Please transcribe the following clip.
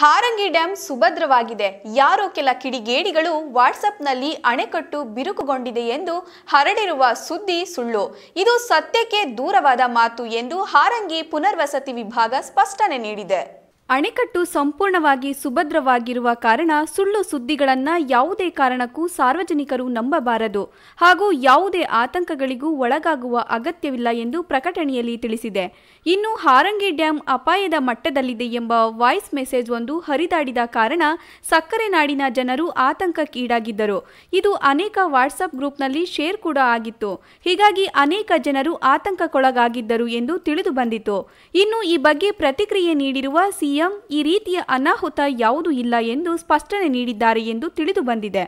Harangi dam ಸುಭದ್ರವಾಗಿದೆ ಯಾರೋ ಕೆಲ ಕಿಡಿಗೇಡಿಗಳು ವಾಟ್ಸಪ್ನಲ್ಲಿ ಅಣೆಕಟ್ಟು ಬಿರುಕುಗೊಂಡಿದೆ ಎಂದು ಹರಡಿರುವ ಸುದ್ದಿ ಸುಳ್ಳು ಇದು ಸತ್ಯಕ್ಕೆ ದೂರವಾದ ಮಾತು ಎಂದು ಹಾರಂಗಿ ಪುನರ್ವಸತಿ ವಿಭಾಗ ಸ್ಪಷ್ಟನೆ ನೀಡಿದೆ ಅಣೆಕಟ್ಟು ಸಂಪೂರ್ಣವಾಗಿ ಸುಭದ್ರವಾಗಿರುವ ಕಾರಣ ಸುಳ್ಳು ಸುದ್ದಿಗಳನ್ನು ಯಾವುದೇ ಕಾರಣಕ್ಕೂ ಸಾರ್ವಜನಿಕರು ನಂಬಬಾರದು ಹಾಗೂ ಯಾವುದೇ ಆತಂಕಗಳಿಗೂ ಒಳಗಾಗುವ ಅಗತ್ಯವಿಲ್ಲ ಎಂದು ಪ್ರಕಟಣೆಯಲ್ಲಿ ತಿಳಿಸಿದೆ ಇನ್ನು ಹಾರಂಗಿ ಡ್ಯಾಂ ಅಪಾಯದ ಮಟ್ಟದಲ್ಲಿದೆ ಎಂಬ ವಾಯ್ಸ್ ಮೆಸೇಜ್ ಒಂದು ಹರಿದಾಡಿದ ಕಾರಣ ಸಕ್ಕರೆ ನಾಡಿನ ಜನರು ಆತಂಕಕ್ಕೀಡಾಗಿದ್ದರು ಇದು ಅನೇಕ ವಾಟ್ಸಪ್ ಗ್ರೂಪ್ನಲ್ಲಿ ಶೇರ್ ಕೂಡ ಆಗಿತ್ತು ಹೀಗಾಗಿ ಅನೇಕ ಜನರು ಆತಂಕಕ್ಕೊಳಗಾಗಿದ್ದರು ಎಂದು ತಿಳಿದು ಬಂದಿತು ಇನ್ನು ಈ ಬಗ್ಗೆ ಪ್ರತಿಕ್ರಿಯೆ ನೀಡಿರುವ ಸಿ ಸಿಎಂ ಈ ರೀತಿಯ ಅನಾಹುತ ಯಾವುದೂ ಇಲ್ಲ ಎಂದು ಸ್ಪಷ್ಟನೆ ನೀಡಿದ್ದಾರೆ ಎಂದು ತಿಳಿದು ಬಂದಿದೆ